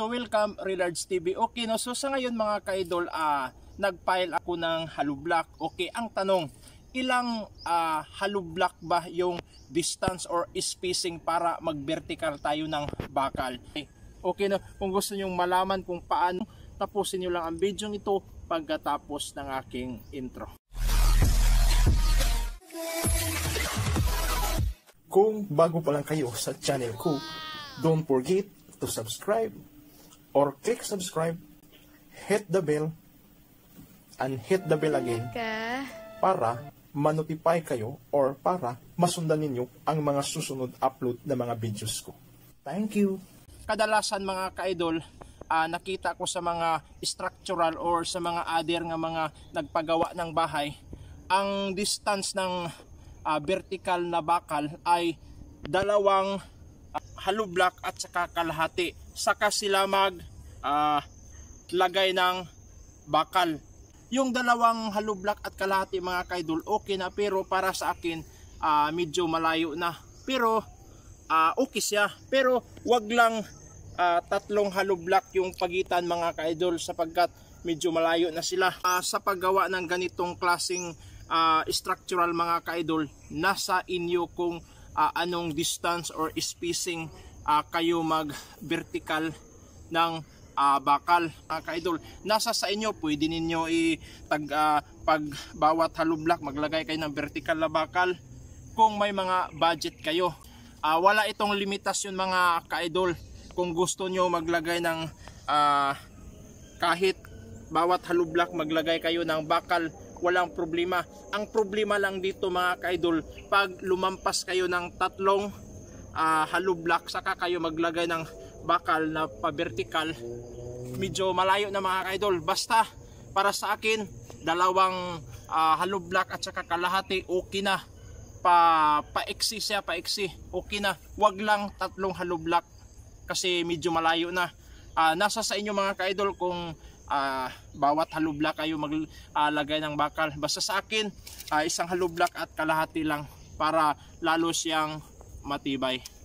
So welcome Relards TV. Okay no, so sa ngayon mga ka-idol, uh, nag-file ako ng block. Okay, ang tanong, ilang uh, ah, block ba yung distance or spacing para mag-vertical tayo ng bakal? Okay, okay no, kung gusto niyo malaman kung paano, tapusin niyo lang ang video ito pagkatapos ng aking intro. Kung bago pa lang kayo sa channel ko, don't forget to subscribe or click subscribe, hit the bell, and hit the bell again para manotify kayo or para masundan ninyo ang mga susunod upload na mga videos ko. Thank you! Kadalasan mga kaidol, uh, nakita ko sa mga structural or sa mga other nga mga nagpagawa ng bahay, ang distance ng uh, vertical na bakal ay dalawang uh, halublock at saka kalahati. Saka sila mag uh, lagay ng bakal. Yung dalawang halublak at kalahati mga kaidol okay na pero para sa akin uh, medyo malayo na. Pero uh, okay siya. Pero wag lang uh, tatlong halublak yung pagitan mga kaidol sapagkat medyo malayo na sila. Uh, sa paggawa ng ganitong klasing uh, structural mga kaidol, nasa inyo kung uh, anong distance or spacing uh, kayo mag vertical ng uh, bakal mga kaidol nasa sa inyo pwede ninyo itag uh, pag bawat haloblock maglagay kayo ng vertical na bakal kung may mga budget kayo uh, wala itong limitasyon mga kaidol kung gusto nyo maglagay ng uh, kahit bawat haloblock maglagay kayo ng bakal walang problema ang problema lang dito mga kaidol pag lumampas kayo ng tatlong uh, haloblock saka kayo maglagay ng bakal na pa-vertical medyo malayo na mga kaidol basta para sa akin dalawang uh, hollow block at saka kalahati okay na pa pa paiksi siya paiksi okay na wag lang tatlong hollow block kasi medyo malayo na uh, nasa sa inyo mga kaidol kung uh, bawat hollow block kayo maglagay uh, ng bakal basta sa akin uh, isang hollow block at kalahati lang para lalo siyang matibay